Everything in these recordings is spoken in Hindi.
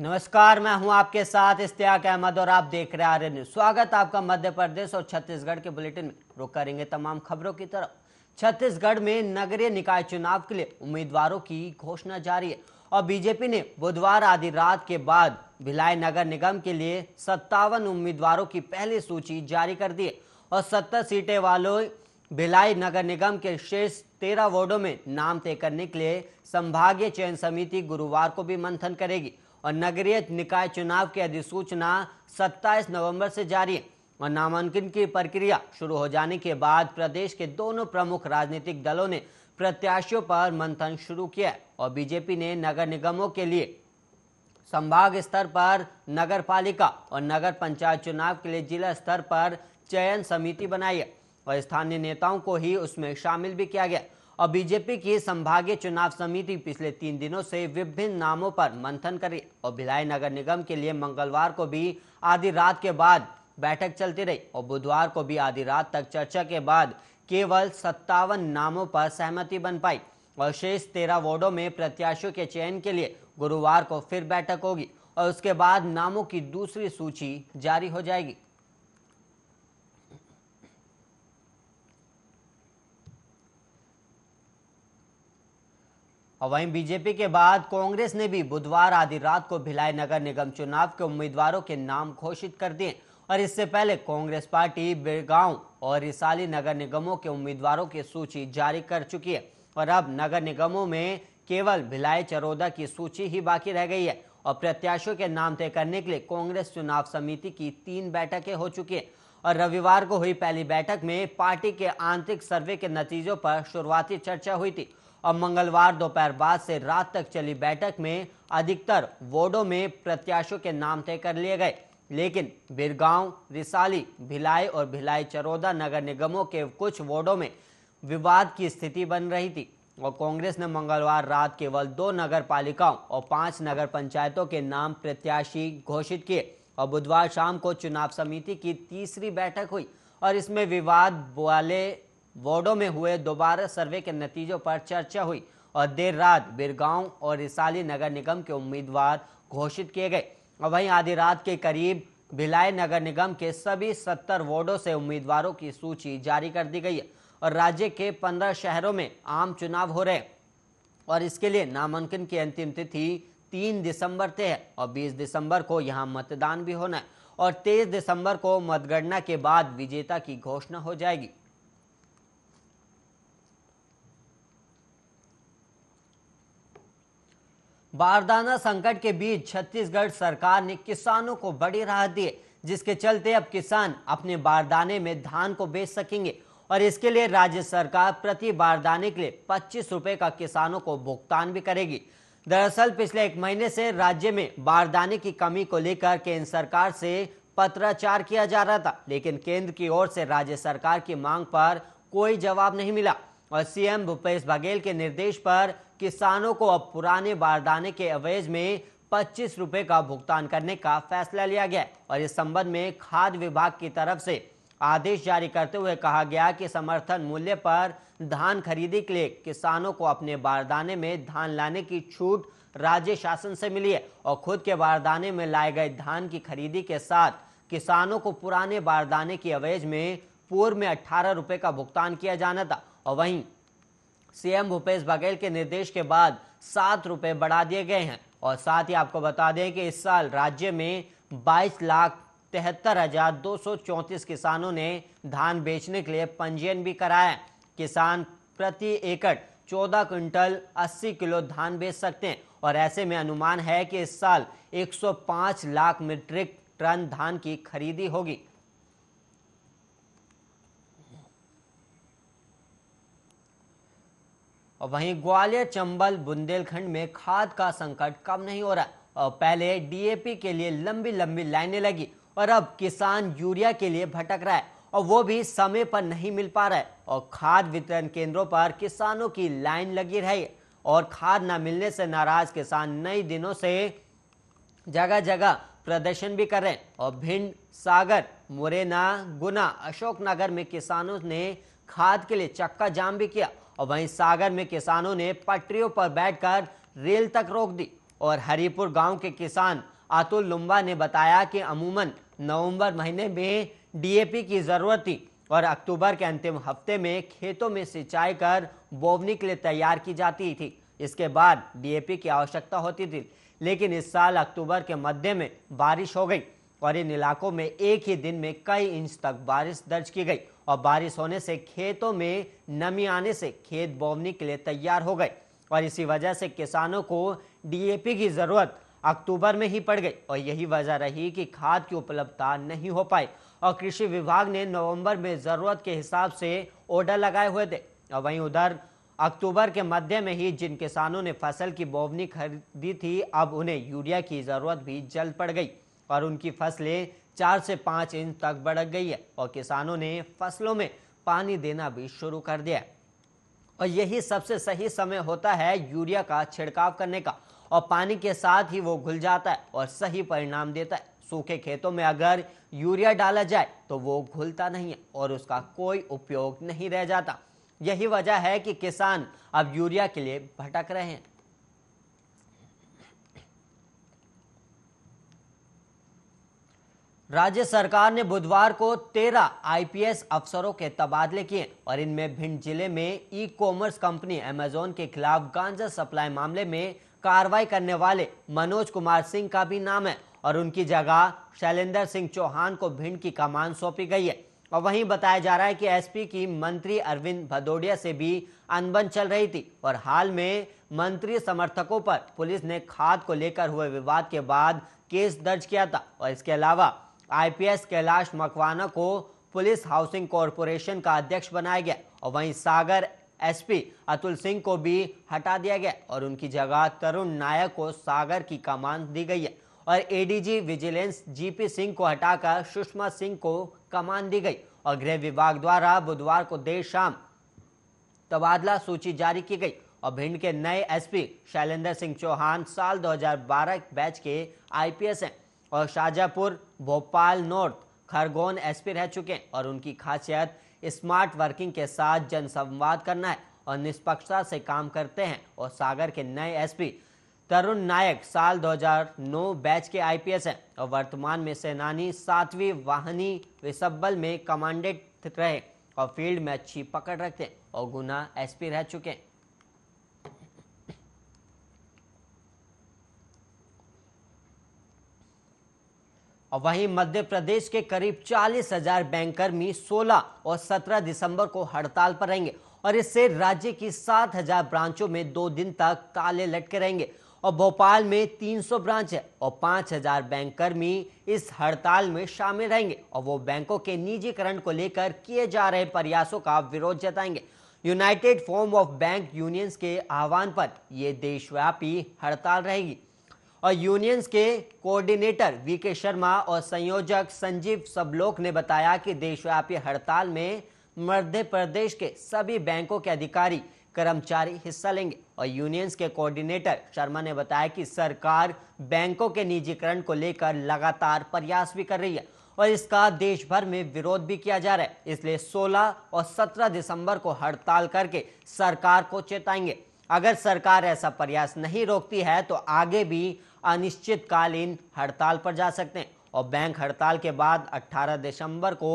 नमस्कार मैं हूं आपके साथ इश्तियाक अहमद और आप देख रहे आर्य न्यूज स्वागत आपका मध्य प्रदेश और छत्तीसगढ़ के बुलेटिन में रुक करेंगे तमाम खबरों की तरफ छत्तीसगढ़ में नगरीय निकाय चुनाव के लिए उम्मीदवारों की घोषणा जारी है और बीजेपी ने बुधवार आधी रात के बाद भिलाई नगर निगम के लिए सत्तावन उम्मीदवारों की पहली सूची जारी कर दी है और सत्तर सीटें वालों भिलाई नगर निगम के शेष तेरह वार्डो में नाम तय करने के लिए संभागीय चयन समिति गुरुवार को भी मंथन करेगी और नगरीय निकाय चुनाव की अधिसूचना 27 नवंबर से जारी है और नामांकन की प्रक्रिया शुरू हो जाने के बाद प्रदेश के दोनों प्रमुख राजनीतिक दलों ने प्रत्याशियों पर मंथन शुरू किया और बीजेपी ने नगर निगमों के लिए संभाग स्तर पर नगर पालिका और नगर पंचायत चुनाव के लिए जिला स्तर पर चयन समिति बनाई है और स्थानीय नेताओं को ही उसमें शामिल भी किया गया और बीजेपी की संभागीय चुनाव समिति पिछले तीन दिनों से विभिन्न नामों पर मंथन करी और भिलाई नगर निगम के लिए मंगलवार को भी आधी रात के बाद बैठक चलती रही और बुधवार को भी आधी रात तक चर्चा के बाद केवल सत्तावन नामों पर सहमति बन पाई और शेष तेरह वार्डो में प्रत्याशियों के चयन के लिए गुरुवार को फिर बैठक होगी और उसके बाद नामों की दूसरी सूची जारी हो जाएगी और वहीं बीजेपी के बाद कांग्रेस ने भी बुधवार आधी रात को भिलाई नगर निगम चुनाव के उम्मीदवारों के नाम घोषित कर दिए और इससे पहले कांग्रेस पार्टी बिरगांव और रिसाली नगर निगमों के उम्मीदवारों की सूची जारी कर चुकी है और अब नगर निगमों में केवल भिलाई चरोदा की सूची ही बाकी रह गई है और प्रत्याशियों के नाम तय करने के लिए कांग्रेस चुनाव समिति की तीन बैठकें हो चुकी है और रविवार को हुई पहली बैठक में पार्टी के आंतरिक सर्वे के नतीजों पर शुरुआती चर्चा हुई थी और मंगलवार दोपहर बाद से रात तक चली बैठक में अधिकतर वार्डो में प्रत्याशियों के नाम तय कर लिए गए लेकिन बिरगांव रिसाली भिलाई और भिलाई चरोदा नगर निगमों के कुछ वार्डो में विवाद की स्थिति बन रही थी और कांग्रेस ने मंगलवार रात केवल दो नगर पालिकाओं और पांच नगर पंचायतों के नाम प्रत्याशी घोषित किए और बुधवार शाम को चुनाव समिति की तीसरी बैठक हुई और इसमें विवाद वाले वार्डो में हुए दोबारा सर्वे के नतीजों पर चर्चा हुई और देर रात बिरगांव और रिसाली नगर निगम के उम्मीदवार घोषित किए गए और वहीं आधी रात के करीब भिलाई नगर निगम के सभी सत्तर वार्डो से उम्मीदवारों की सूची जारी कर दी गई है और राज्य के पंद्रह शहरों में आम चुनाव हो रहे हैं और इसके लिए नामांकन की अंतिम तिथि तीन दिसंबर से है और बीस दिसंबर को यहाँ मतदान भी होना है और तेईस दिसंबर को मतगणना के बाद विजेता की घोषणा हो जाएगी बारदाना संकट के बीच छत्तीसगढ़ सरकार ने किसानों को बड़ी राहत दी जिसके चलते अब किसान अपने बारदाने में धान को बेच सकेंगे और इसके लिए राज्य सरकार प्रति बारदाने के लिए पच्चीस रुपए का किसानों को भुगतान भी करेगी दरअसल पिछले एक महीने से राज्य में बारदाने की कमी को लेकर केंद्र सरकार से पत्राचार किया जा रहा था लेकिन केंद्र की ओर से राज्य सरकार की मांग पर कोई जवाब नहीं मिला और सीएम भूपेश बघेल के निर्देश पर किसानों को अब पुराने बारदाने के अवैज में पच्चीस रुपए का भुगतान करने का फैसला लिया गया और इस संबंध में खाद विभाग की तरफ से आदेश जारी करते हुए कहा गया कि समर्थन मूल्य पर धान खरीदी के लिए किसानों को अपने बारदाने में धान लाने की छूट राज्य शासन से मिली है और खुद के बारदाने में लाए गए धान की खरीदी के साथ किसानों को पुराने बारदाने की अवैज में पूर्व में अट्ठारह रुपए का भुगतान किया जाना था और वहीं सीएम भूपेश बघेल के निर्देश के बाद सात रुपए बढ़ा दिए गए हैं और साथ ही आपको बता दें कि इस साल राज्य में 22 लाख तिहत्तर हजार दो सौ किसानों ने धान बेचने के लिए पंजीयन भी कराया किसान प्रति एकड़ चौदह क्विंटल अस्सी किलो धान बेच सकते हैं और ऐसे में अनुमान है कि इस साल 105 लाख मीट्रिक टन धान की खरीदी होगी और वहीं ग्वालियर चंबल बुंदेलखंड में खाद का संकट कम नहीं हो रहा और पहले डीएपी के लिए लंबी लंबी लाइनें लगी और अब किसान यूरिया के लिए भटक रहा है और वो भी समय पर नहीं मिल पा रहा है और खाद वितरण केंद्रों पर किसानों की लाइन लगी रही और खाद न मिलने से नाराज किसान नई दिनों से जगह जगह प्रदर्शन भी कर रहे हैं और भिंड सागर मुरैना गुना अशोकनगर में किसानों ने खाद के लिए चक्का जाम भी किया और वहीं सागर में किसानों ने पटरियों पर बैठकर रेल तक रोक दी और हरिपुर गांव के किसान अतुल लुम्बा ने बताया कि अमूमन नवंबर महीने में डीएपी की जरूरत थी और अक्टूबर के अंतिम हफ्ते में खेतों में सिंचाई कर बोवनी के लिए तैयार की जाती थी इसके बाद डीएपी की आवश्यकता होती थी लेकिन इस साल अक्टूबर के मध्य में बारिश हो गई और इन इलाकों में एक ही दिन में कई इंच तक बारिश दर्ज की गई और बारिश होने से खेतों में नमी आने से खेत बोवनी के लिए तैयार हो गए और इसी वजह से किसानों को डीएपी की ज़रूरत अक्टूबर में ही पड़ गई और यही वजह रही कि खाद की उपलब्धता नहीं हो पाई और कृषि विभाग ने नवंबर में ज़रूरत के हिसाब से ऑर्डर लगाए हुए थे और वहीं उधर अक्टूबर के मध्य में ही जिन किसानों ने फसल की बोवनी खरीदी थी अब उन्हें यूरिया की ज़रूरत भी जल्द पड़ गई और उनकी फसलें चार से पाँच इंच तक बढ़क गई है और किसानों ने फसलों में पानी देना भी शुरू कर दिया और यही सबसे सही समय होता है यूरिया का छिड़काव करने का और पानी के साथ ही वो घुल जाता है और सही परिणाम देता है सूखे खेतों में अगर यूरिया डाला जाए तो वो घुलता नहीं है और उसका कोई उपयोग नहीं रह जाता यही वजह है कि किसान अब यूरिया के लिए भटक रहे हैं राज्य सरकार ने बुधवार को 13 आईपीएस अफसरों के तबादले किए और इनमें भिंड जिले में ई कॉमर्स कंपनी अमेजोन के खिलाफ गांजा सप्लाई मामले में कार्रवाई करने वाले मनोज कुमार सिंह का भी नाम है और उनकी जगह शैलेंद्र सिंह चौहान को भिंड की कमान सौंपी गई है और वहीं बताया जा रहा है कि एसपी की मंत्री अरविंद भदौड़िया से भी अनबन चल रही थी और हाल में मंत्री समर्थकों पर पुलिस ने खाद को लेकर हुए विवाद के बाद केस दर्ज किया था और इसके अलावा आईपीएस कैलाश मकवाना को पुलिस हाउसिंग कॉरपोरेशन का अध्यक्ष बनाया गया और वहीं सागर एसपी अतुल सिंह को भी हटा दिया गया और उनकी जगह तरुण नायक को सागर की कमान दी गई है और एडीजी विजिलेंस जीपी सिंह को हटाकर सुषमा सिंह को कमान दी गई और गृह विभाग द्वारा बुधवार को देर शाम तबादला सूची जारी की गई और भिंड के नए एसपी शैलेंद्र सिंह चौहान साल 2012 बैच के आईपीएस हैं और शाजापुर भोपाल नॉर्थ खरगोन एसपी रह चुके हैं और उनकी खासियत स्मार्ट वर्किंग के साथ जनसंवाद करना है और निष्पक्षता से काम करते हैं और सागर के नए एसपी तरुण नायक साल 2009 बैच के आईपीएस हैं और वर्तमान में सेनानी सातवीं वाहनी विसब्बल में कमांडेंट रहे और फील्ड में अच्छी पकड़ रखते हैं और गुना एसपी रह चुके हैं और वहीं मध्य प्रदेश के करीब चालीस हजार बैंक कर्मी सोलह और सत्रह दिसंबर को हड़ताल पर रहेंगे और इससे राज्य की सात हजार ब्रांचों में दो दिन तक ताले लटके रहेंगे और भोपाल में 300 ब्रांच है और 5000 बैंक कर्मी इस हड़ताल में शामिल रहेंगे और वो बैंकों के निजीकरण को लेकर किए जा रहे प्रयासों का विरोध जताएंगे United Forum of Bank Unions के आह्वान पर ये देशव्यापी हड़ताल रहेगी और यूनियंस के कोऑर्डिनेटर वीके शर्मा और संयोजक संजीव सबलोक ने बताया कि देशव्यापी हड़ताल में मध्य प्रदेश के सभी बैंकों के अधिकारी कर्मचारी हिस्सा लेंगे और यूनियंस के कोऑर्डिनेटर शर्मा ने बताया कि सरकार बैंकों के निजीकरण को लेकर लगातार प्रयास भी कर रही है और इसका देश भर में विरोध भी किया जा रहा है इसलिए 16 और 17 दिसंबर को हड़ताल करके सरकार को चेताएंगे अगर सरकार ऐसा प्रयास नहीं रोकती है तो आगे भी अनिश्चितकालीन हड़ताल पर जा सकते हैं और बैंक हड़ताल के बाद 18 दिसंबर को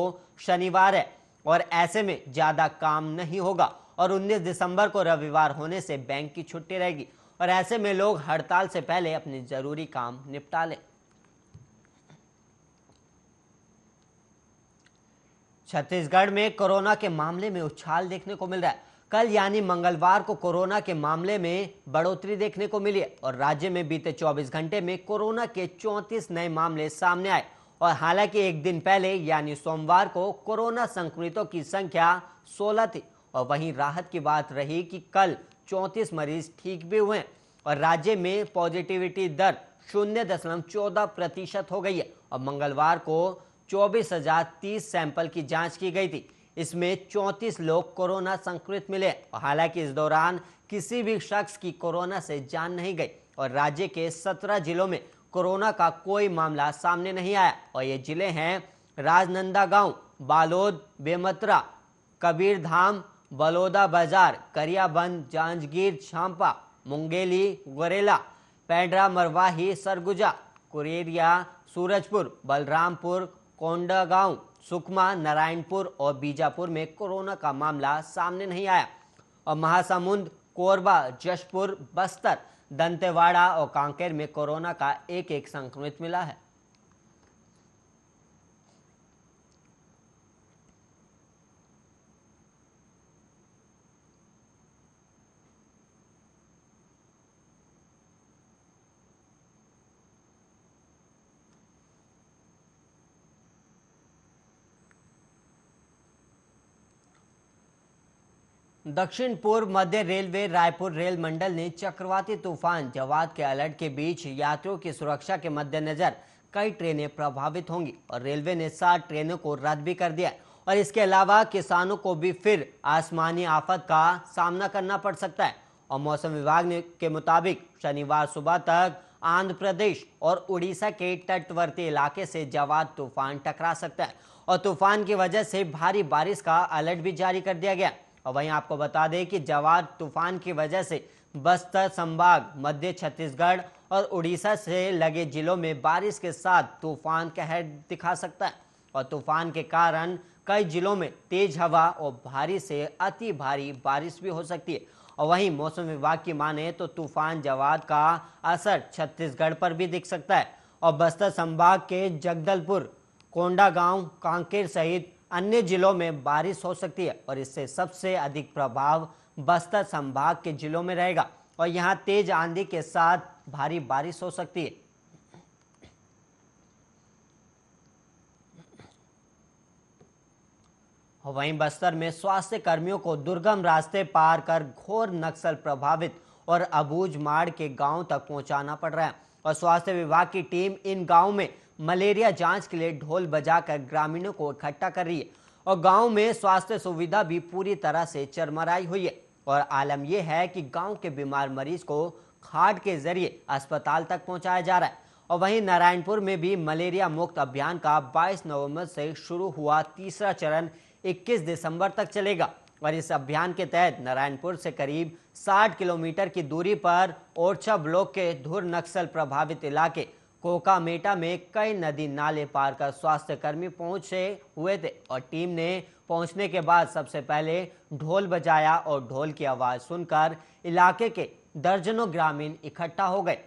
शनिवार है और ऐसे में ज़्यादा काम नहीं होगा और 19 दिसंबर को रविवार होने से बैंक की छुट्टी रहेगी और ऐसे में लोग हड़ताल से पहले अपने ज़रूरी काम निपटा लें छत्तीसगढ़ में कोरोना के मामले में उछाल देखने को मिल रहा है कल यानी मंगलवार को कोरोना के मामले में बढ़ोतरी देखने को मिली और राज्य में बीते 24 घंटे में कोरोना के 34 नए मामले सामने आए और हालांकि एक दिन पहले यानी सोमवार को कोरोना संक्रमितों की संख्या 16 थी और वहीं राहत की बात रही कि कल 34 मरीज ठीक भी हुए और राज्य में पॉजिटिविटी दर शून्य दशमलव चौदह प्रतिशत हो गई है और मंगलवार को चौबीस हजार तीस सैंपल की जाँच की गई थी इसमें 34 लोग कोरोना संक्रमित मिले हालांकि इस दौरान किसी भी शख्स की कोरोना से जान नहीं गई और राज्य के 17 जिलों में कोरोना का कोई मामला सामने नहीं आया और ये जिले हैं राजनंदा गांव, बालोद बेमतरा कबीरधाम बलोदा बाजार करियाबंद जांजगीर छांपा मुंगेली गरेला पैंड्रा मरवाही सरगुजा कुरेरिया सूरजपुर बलरामपुर कोंडागांव सुकमा नारायणपुर और बीजापुर में कोरोना का मामला सामने नहीं आया और महासमुंद कोरबा जशपुर बस्तर दंतेवाड़ा और कांकेर में कोरोना का एक एक संक्रमित मिला है दक्षिण पूर्व मध्य रेलवे रायपुर रेल मंडल ने चक्रवाती तूफान जवाद के अलर्ट के बीच यात्रियों की सुरक्षा के मद्देनजर कई ट्रेनें प्रभावित होंगी और रेलवे ने सात ट्रेनों को रद्द भी कर दिया और इसके अलावा किसानों को भी फिर आसमानी आफत का सामना करना पड़ सकता है और मौसम विभाग ने के मुताबिक शनिवार सुबह तक आंध्र प्रदेश और उड़ीसा के तटवर्ती इलाके से जवाद तूफान टकरा सकता है और तूफान की वजह से भारी बारिश का अलर्ट भी जारी कर दिया गया और वहीं आपको बता दें कि जवार तूफान की वजह से बस्तर संभाग मध्य छत्तीसगढ़ और उड़ीसा से लगे जिलों में बारिश के साथ तूफान कहर दिखा सकता है और तूफान के कारण कई जिलों में तेज हवा और भारी से अति भारी बारिश भी हो सकती है और वहीं मौसम विभाग की माने तो तूफान जवाद का असर छत्तीसगढ़ पर भी दिख सकता है और बस्तर संभाग के जगदलपुर कोंडागांव कांकेर सहित अन्य जिलों में बारिश हो सकती है और इससे सबसे अधिक प्रभाव बस्तर संभाग के जिलों में रहेगा और यहां तेज आंधी के साथ भारी बारिश हो सकती है वहीं बस्तर में स्वास्थ्य कर्मियों को दुर्गम रास्ते पार कर घोर नक्सल प्रभावित और माड़ के गांव तक पहुंचाना पड़ रहा है और स्वास्थ्य विभाग की टीम इन गांव में मलेरिया जांच के लिए ढोल बजाकर ग्रामीणों को इकट्ठा कर रही है और गांव में स्वास्थ्य सुविधा भी पूरी तरह से चरमराई हुई है और आलम यह है कि गांव के बीमार मरीज को खाद के जरिए अस्पताल तक पहुंचाया जा रहा है और वहीं नारायणपुर में भी मलेरिया मुक्त अभियान का 22 नवंबर से शुरू हुआ तीसरा चरण 21 दिसंबर तक चलेगा और इस अभियान के तहत नारायणपुर से करीब 60 किलोमीटर की दूरी पर ओरछा ब्लॉक के धुर नक्सल प्रभावित इलाके कोकामेटा में कई नदी नाले पार कर स्वास्थ्य कर्मी पहुंचे हुए थे और टीम ने पहुंचने के बाद सबसे पहले ढोल बजाया और ढोल की आवाज़ सुनकर इलाके के दर्जनों ग्रामीण इकट्ठा हो गए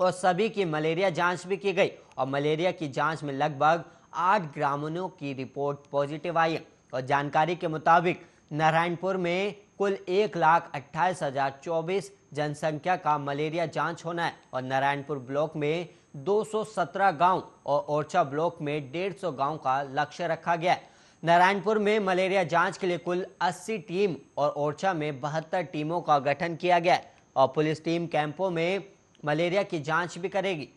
और सभी की मलेरिया जांच भी की गई और मलेरिया की जांच में लगभग आठ ग्रामीणों की रिपोर्ट पॉजिटिव आई और जानकारी के मुताबिक नारायणपुर में कुल एक लाख अट्ठाईस हजार चौबीस जनसंख्या का मलेरिया जांच होना है और नारायणपुर ब्लॉक में 217 गांव और ओरछा ब्लॉक में 150 गांव का लक्ष्य रखा गया नारायणपुर में मलेरिया जांच के लिए कुल 80 टीम और ओरछा में बहत्तर टीमों का गठन किया गया और पुलिस टीम कैंपों में मलेरिया की जांच भी करेगी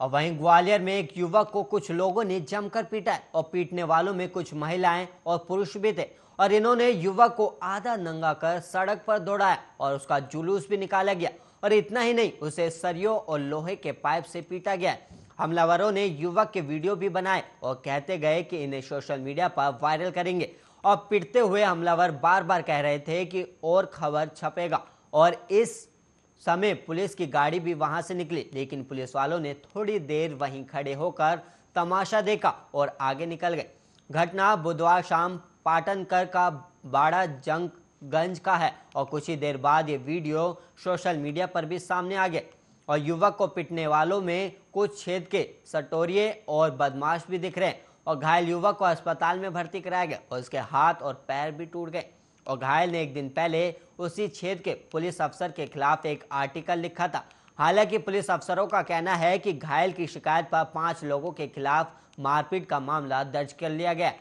और वहीं ग्वालियर में एक युवक को कुछ लोगों ने जमकर पीटा और पीटने वालों में कुछ महिलाएं और पुरुष भी थे और इन्होंने युवक को आधा नंगा कर सड़क पर दौड़ाया और उसका जुलूस भी निकाला गया और इतना ही नहीं उसे सरियों और लोहे के पाइप से पीटा गया हमलावरों ने युवक के वीडियो भी बनाए और कहते गए कि इन्हें सोशल मीडिया पर वायरल करेंगे और पिटते हुए हमलावर बार बार कह रहे थे कि और खबर छपेगा और इस समय पुलिस की गाड़ी भी वहां से निकली लेकिन पुलिस वालों ने थोड़ी देर वहीं खड़े होकर तमाशा देखा और आगे निकल गए घटना बुधवार शाम पाटनकर का बाड़ा जंग गंज का है और कुछ ही देर बाद ये वीडियो सोशल मीडिया पर भी सामने आ गया और युवक को पिटने वालों में कुछ छेद के सटोरिए और बदमाश भी दिख रहे हैं और घायल युवक को अस्पताल में भर्ती कराया गया और उसके हाथ और पैर भी टूट गए और घायल ने एक दिन पहले उसी छेद के पुलिस अफसर के खिलाफ एक आर्टिकल लिखा था हालांकि पुलिस अफसरों का कहना है कि घायल की शिकायत पर पांच लोगों के खिलाफ मारपीट का मामला दर्ज कर लिया गया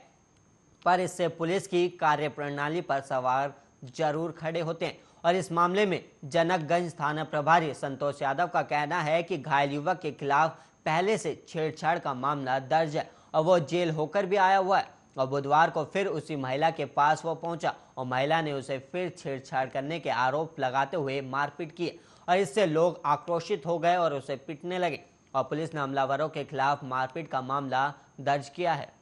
पर इससे पुलिस की कार्य प्रणाली पर सवार जरूर खड़े होते हैं और इस मामले में जनकगंज थाना प्रभारी संतोष यादव का कहना है कि घायल युवक के खिलाफ पहले से छेड़छाड़ का मामला दर्ज है और वो जेल होकर भी आया हुआ है और बुधवार को फिर उसी महिला के पास वो पहुंचा और महिला ने उसे फिर छेड़छाड़ करने के आरोप लगाते हुए मारपीट की और इससे लोग आक्रोशित हो गए और उसे पीटने लगे और पुलिस ने हमलावरों के खिलाफ मारपीट का मामला दर्ज किया है